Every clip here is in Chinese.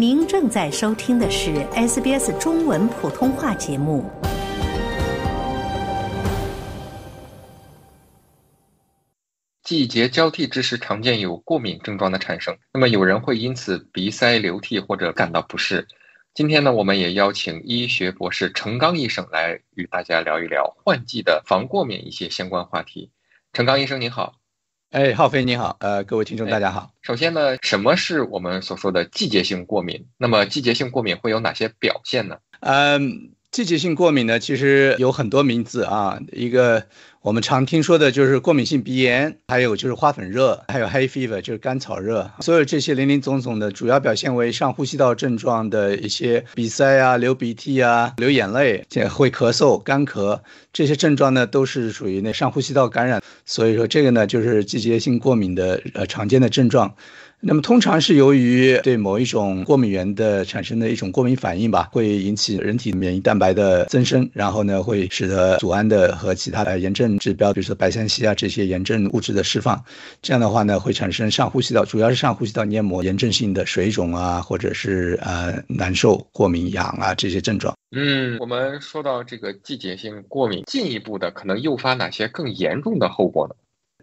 您正在收听的是 SBS 中文普通话节目。季节交替之时，常见有过敏症状的产生。那么，有人会因此鼻塞、流涕或者感到不适。今天呢，我们也邀请医学博士程刚医生来与大家聊一聊换季的防过敏一些相关话题。程刚医生，您好。哎，浩飞你好，呃，各位听众大家好。首先呢，什么是我们所说的季节性过敏？那么季节性过敏会有哪些表现呢？嗯，季节性过敏呢，其实有很多名字啊，一个。我们常听说的就是过敏性鼻炎，还有就是花粉热，还有 hay fever，就是甘草热。所有这些林林总总的主要表现为上呼吸道症状的一些鼻塞啊、流鼻涕啊、流眼泪，会咳嗽、干咳这些症状呢，都是属于那上呼吸道感染。所以说这个呢，就是季节性过敏的呃常见的症状。那么通常是由于对某一种过敏原的产生的一种过敏反应吧，会引起人体免疫蛋白的增生，然后呢会使得组胺的和其他的炎症。指标，比如说白三烯啊这些炎症物质的释放，这样的话呢会产生上呼吸道，主要是上呼吸道黏膜炎症性的水肿啊，或者是呃难受、过敏、痒啊这些症状。嗯，我们说到这个季节性过敏，进一步的可能诱发哪些更严重的后果呢？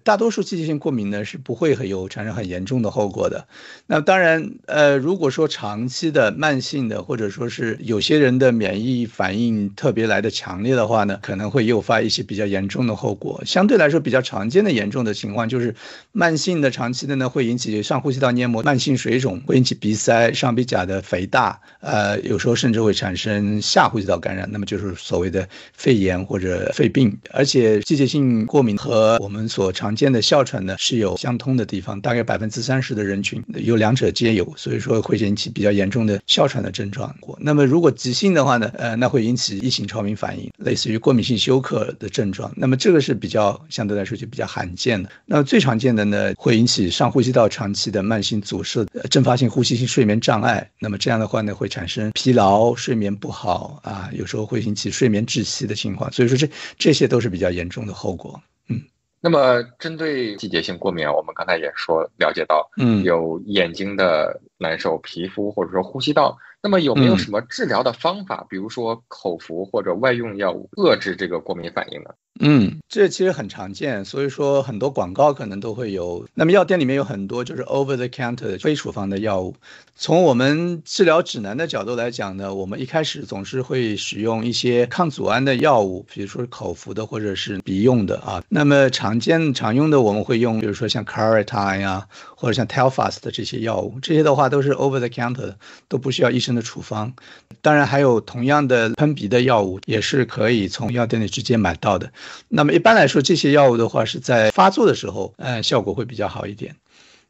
大多数季节性过敏呢，是不会很有产生很严重的后果的。那当然，呃，如果说长期的、慢性的，或者说是有些人的免疫反应特别来的强烈的话呢，可能会诱发一些比较严重的后果。相对来说，比较常见的严重的情况就是慢性的、长期的呢，会引起上呼吸道黏膜慢性水肿，会引起鼻塞、上鼻甲的肥大，呃，有时候甚至会产生下呼吸道感染，那么就是所谓的肺炎或者肺病。而且，季节性过敏和我们所常间的哮喘呢是有相通的地方，大概百分之三十的人群有两者皆有，所以说会引起比较严重的哮喘的症状。那么如果急性的话呢，呃，那会引起异型超敏反应，类似于过敏性休克的症状。那么这个是比较相对来说就比较罕见的。那么最常见的呢会引起上呼吸道长期的慢性阻塞、呃、阵发性呼吸性睡眠障碍。那么这样的话呢会产生疲劳、睡眠不好啊，有时候会引起睡眠窒息的情况。所以说这这些都是比较严重的后果。那么，针对季节性过敏，我们刚才也说了解到，嗯，有眼睛的难受，皮肤或者说呼吸道。那么有没有什么治疗的方法，比如说口服或者外用药物遏制这个过敏反应呢？嗯，这其实很常见，所以说很多广告可能都会有。那么药店里面有很多就是 over the counter 的非处方的药物。从我们治疗指南的角度来讲呢，我们一开始总是会使用一些抗组胺的药物，比如说口服的或者是鼻用的啊。那么常见常用的我们会用，比如说像 carotine 呀，或者像 telfast 的这些药物，这些的话都是 over the counter，都不需要医生。的处方，当然还有同样的喷鼻的药物也是可以从药店里直接买到的。那么一般来说，这些药物的话是在发作的时候，嗯，效果会比较好一点。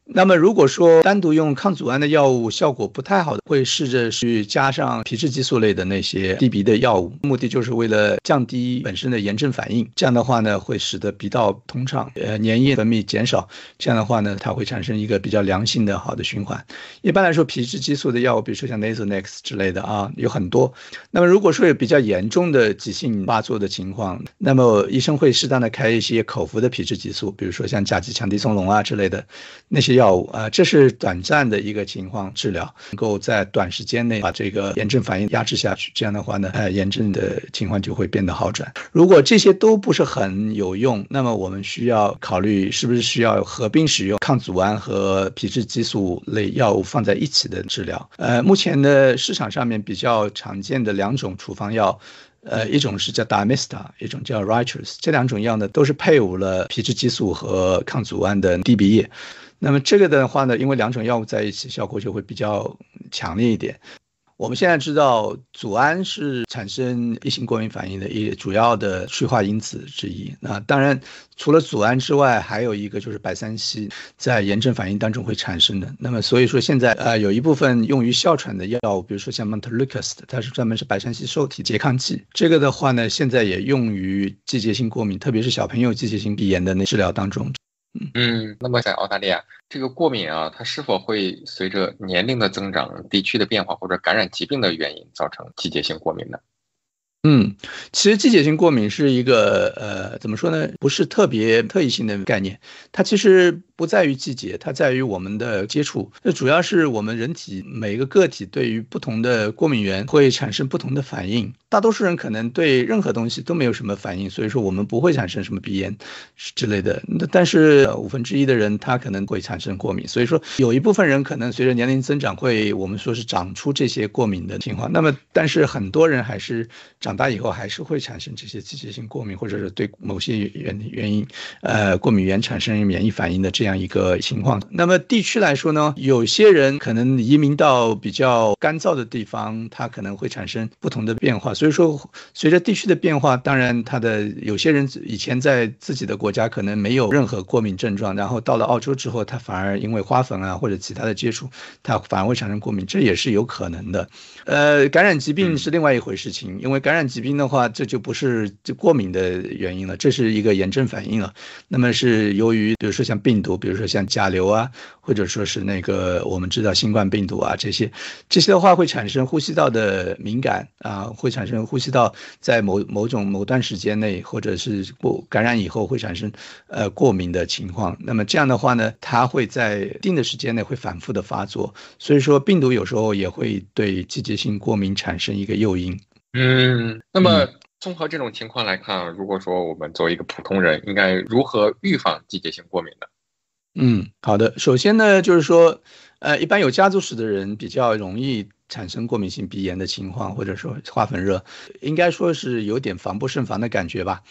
那么如果说单独用抗组胺的药物效果不太好的，会试着去加上皮质激素类的那些滴鼻的药物，目的就是为了降低本身的炎症反应。这样的话呢，会使得鼻道通畅，呃，粘液分泌减少。这样的话呢，它会产生一个比较良性的好的循环。一般来说，皮质激素的药物，比如说像 Nasonex 之类的啊，有很多。那么如果说有比较严重的急性发作的情况，那么医生会适当的开一些口服的皮质激素，比如说像甲基强地松龙啊之类的那些。药物啊，这是短暂的一个情况治疗，能够在短时间内把这个炎症反应压制下去。这样的话呢，呃，炎症的情况就会变得好转。如果这些都不是很有用，那么我们需要考虑是不是需要合并使用抗组胺和皮质激素类药物放在一起的治疗。呃，目前的市场上面比较常见的两种处方药，呃，一种是叫 Damesta，一种叫 Rightus，这两种药呢都是配伍了皮质激素和抗组胺的滴鼻液。那么这个的话呢，因为两种药物在一起，效果就会比较强烈一点。我们现在知道组胺是产生异型过敏反应的一主要的催化因子之一。那当然，除了组胺之外，还有一个就是白三烯在炎症反应当中会产生的。那么所以说现在呃，有一部分用于哮喘的药物，比如说像 m o n t e l u k a s 它是专门是白三烯受体拮抗剂。这个的话呢，现在也用于季节性过敏，特别是小朋友季节性鼻炎的那治疗当中。嗯，那么在澳大利亚，这个过敏啊，它是否会随着年龄的增长、地区的变化或者感染疾病的原因，造成季节性过敏呢？嗯，其实季节性过敏是一个呃，怎么说呢？不是特别特异性的概念。它其实不在于季节，它在于我们的接触。那主要是我们人体每个个体对于不同的过敏源会产生不同的反应。大多数人可能对任何东西都没有什么反应，所以说我们不会产生什么鼻炎之类的。那但是五分之一的人他可能会产生过敏，所以说有一部分人可能随着年龄增长会我们说是长出这些过敏的情况。那么但是很多人还是长。长大以后还是会产生这些季节性过敏，或者是对某些原原因，呃，过敏原产生免疫反应的这样一个情况。那么地区来说呢，有些人可能移民到比较干燥的地方，它可能会产生不同的变化。所以说，随着地区的变化，当然他的有些人以前在自己的国家可能没有任何过敏症状，然后到了澳洲之后，他反而因为花粉啊或者其他的接触，他反而会产生过敏，这也是有可能的。呃，感染疾病是另外一回事情，因为感染。疾病的话，这就不是就过敏的原因了，这是一个炎症反应了。那么是由于，比如说像病毒，比如说像甲流啊，或者说是那个我们知道新冠病毒啊这些，这些的话会产生呼吸道的敏感啊，会产生呼吸道在某某种某段时间内，或者是过感染以后会产生呃过敏的情况。那么这样的话呢，它会在一定的时间内会反复的发作。所以说病毒有时候也会对季节性过敏产生一个诱因。嗯，那么综合这种情况来看啊，如果说我们作为一个普通人，应该如何预防季节性过敏呢？嗯，好的，首先呢，就是说，呃，一般有家族史的人比较容易产生过敏性鼻炎的情况，或者说花粉热，应该说是有点防不胜防的感觉吧。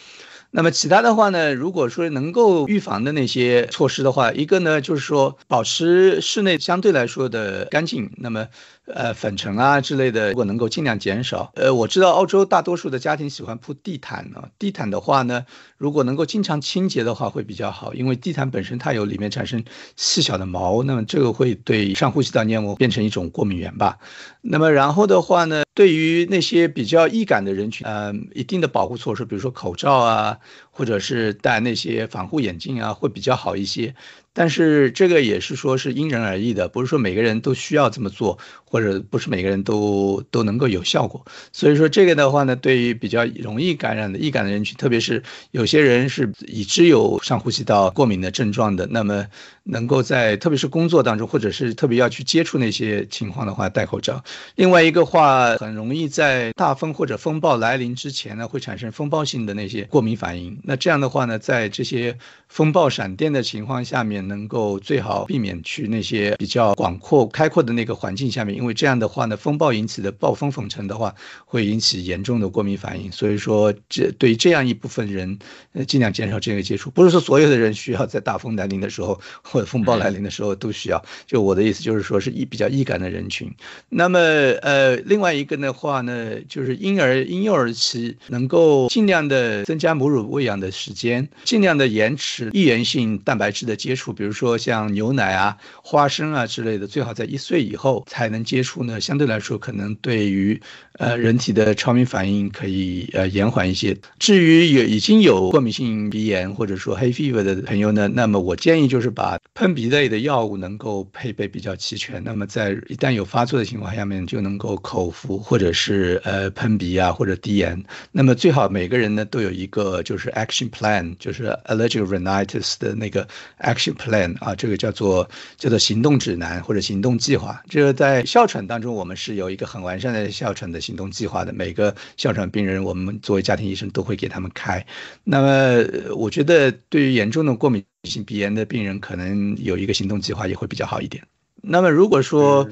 那么其他的话呢，如果说能够预防的那些措施的话，一个呢就是说保持室内相对来说的干净，那么。呃，粉尘啊之类的，如果能够尽量减少。呃，我知道澳洲大多数的家庭喜欢铺地毯呢。地毯的话呢，如果能够经常清洁的话会比较好，因为地毯本身它有里面产生细小的毛，那么这个会对上呼吸道黏膜变成一种过敏源吧。那么然后的话呢，对于那些比较易感的人群，呃，一定的保护措施，比如说口罩啊。或者是戴那些防护眼镜啊，会比较好一些。但是这个也是说是因人而异的，不是说每个人都需要这么做，或者不是每个人都都能够有效果。所以说这个的话呢，对于比较容易感染的易感的人群，特别是有些人是已知有上呼吸道过敏的症状的，那么能够在特别是工作当中，或者是特别要去接触那些情况的话，戴口罩。另外一个话，很容易在大风或者风暴来临之前呢，会产生风暴性的那些过敏反应。那这样的话呢，在这些风暴、闪电的情况下面，能够最好避免去那些比较广阔、开阔的那个环境下面，因为这样的话呢，风暴引起的暴风粉尘的话，会引起严重的过敏反应。所以说，这对这样一部分人，呃，尽量减少这个接触，不是说所有的人需要在大风来临的时候或者风暴来临的时候都需要。就我的意思就是说，是一比较易感的人群。那么，呃，另外一个的话呢，就是婴儿、婴幼儿期能够尽量的增加母乳喂养。的时间尽量的延迟易源性蛋白质的接触，比如说像牛奶啊、花生啊之类的，最好在一岁以后才能接触呢。相对来说，可能对于呃人体的超敏反应可以呃延缓一些。至于有已经有过敏性鼻炎或者说黑肥沃的朋友呢，那么我建议就是把喷鼻类的药物能够配备比较齐全。那么在一旦有发作的情况下面，就能够口服或者是呃喷鼻啊或者滴眼。那么最好每个人呢都有一个就是。Action plan 就是 allergic rhinitis 的那个 action plan 啊，这个叫做叫做行动指南或者行动计划。这个在哮喘当中，我们是有一个很完善的哮喘的行动计划的。每个哮喘病人，我们作为家庭医生都会给他们开。那么，我觉得对于严重的过敏性鼻炎的病人，可能有一个行动计划也会比较好一点。那么，如果说，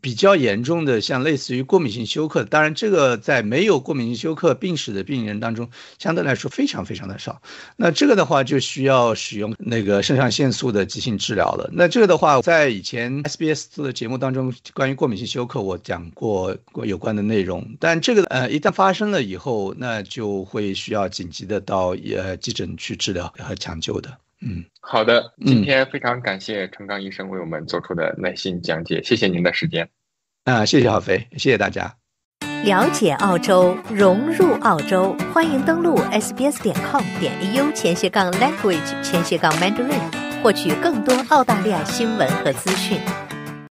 比较严重的，像类似于过敏性休克，当然这个在没有过敏性休克病史的病人当中，相对来说非常非常的少。那这个的话就需要使用那个肾上腺素的急性治疗了。那这个的话，在以前 SBS 的节目当中，关于过敏性休克我讲过过有关的内容。但这个呃一旦发生了以后，那就会需要紧急的到呃急诊去治疗和抢救的。嗯，好的。今天非常感谢陈刚医生为我们做出的耐心讲解，谢谢您的时间。啊，谢谢郝飞，谢谢大家。了解澳洲，融入澳洲，欢迎登录 sbs.com.au/language/mandarin 获取更多澳大利亚新闻和资讯。